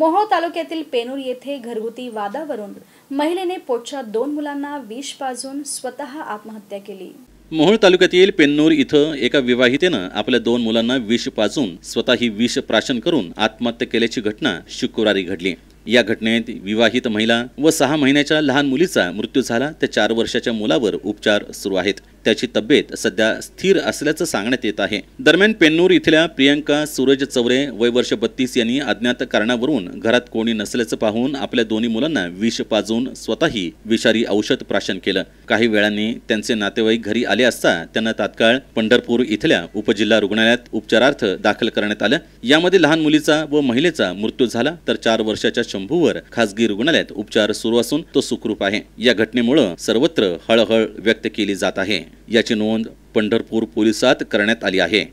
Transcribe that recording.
मोहोळ तालुक्यातील पेनूर येथे घरगुती वादावरून महिलेने पोटच्या दोन मुलांना विष पाजून स्वतः आत्महत्या केली मोहोळ तालुक्यातील पेन्नूर इथं एका विवाहितेनं आपल्या दोन मुलांना विष पाजून स्वतःही विष प्राशन करून आत्महत्या केल्याची घटना शुक्रवारी घडली या घटनेत विवाहित महिला व सहा महिन्याच्या लहान मुलीचा मृत्यू झाला त्या चार वर्षाच्या मुलावर उपचार सुरू आहेत त्याची तब्येत सध्या स्थिर असल्याचं सांगण्यात येत आहे दरम्यान पेन्नूर इथल्या प्रियंका सूरज चवरे वय वर्ष बत्तीस यांनी अज्ञात कारणावरून घरात कोणी नसल्याचं पाहून आपल्या दोन्ही मुलांना विष पाजून स्वतःही विषारी औषध प्राशन केलं काही वेळांनी त्यांचे नातेवाईक घरी आले असता त्यांना तात्काळ पंढरपूर इथल्या उपजिल्हा रुग्णालयात उपचारार्थ दाखल करण्यात आलं यामध्ये लहान मुलीचा व महिलेचा मृत्यू झाला तर चार वर्षाच्या शंभूवर खासगी रुग्णालयात उपचार सुरू असून तो सुखरूप आहे या घटनेमुळे सर्वत्र हळहळ व्यक्त केली जात आहे याची नोंद पंढरपूर पोलिसात करण्यात आली आहे